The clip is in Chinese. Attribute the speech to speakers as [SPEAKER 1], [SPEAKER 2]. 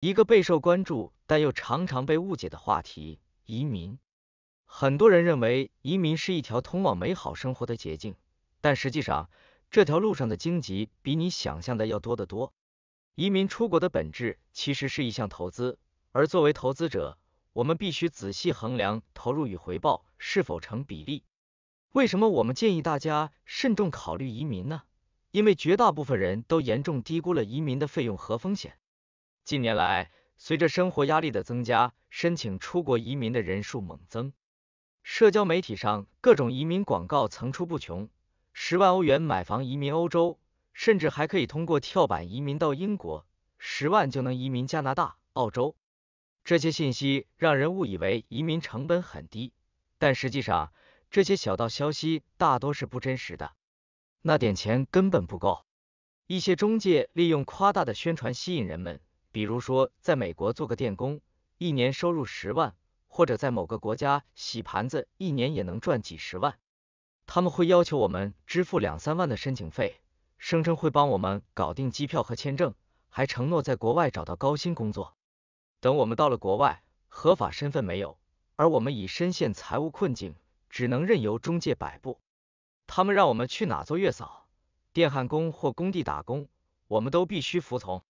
[SPEAKER 1] 一个备受关注但又常常被误解的话题——移民。很多人认为移民是一条通往美好生活的捷径，但实际上，这条路上的荆棘比你想象的要多得多。移民出国的本质其实是一项投资，而作为投资者，我们必须仔细衡量投入与回报是否成比例。为什么我们建议大家慎重考虑移民呢？因为绝大部分人都严重低估了移民的费用和风险。近年来，随着生活压力的增加，申请出国移民的人数猛增。社交媒体上各种移民广告层出不穷，十万欧元买房移民欧洲，甚至还可以通过跳板移民到英国，十万就能移民加拿大、澳洲。这些信息让人误以为移民成本很低，但实际上，这些小道消息大多是不真实的，那点钱根本不够。一些中介利用夸大的宣传吸引人们。比如说，在美国做个电工，一年收入十万；或者在某个国家洗盘子，一年也能赚几十万。他们会要求我们支付两三万的申请费，声称会帮我们搞定机票和签证，还承诺在国外找到高薪工作。等我们到了国外，合法身份没有，而我们已深陷财务困境，只能任由中介摆布。他们让我们去哪做月嫂、电焊工或工地打工，我们都必须服从。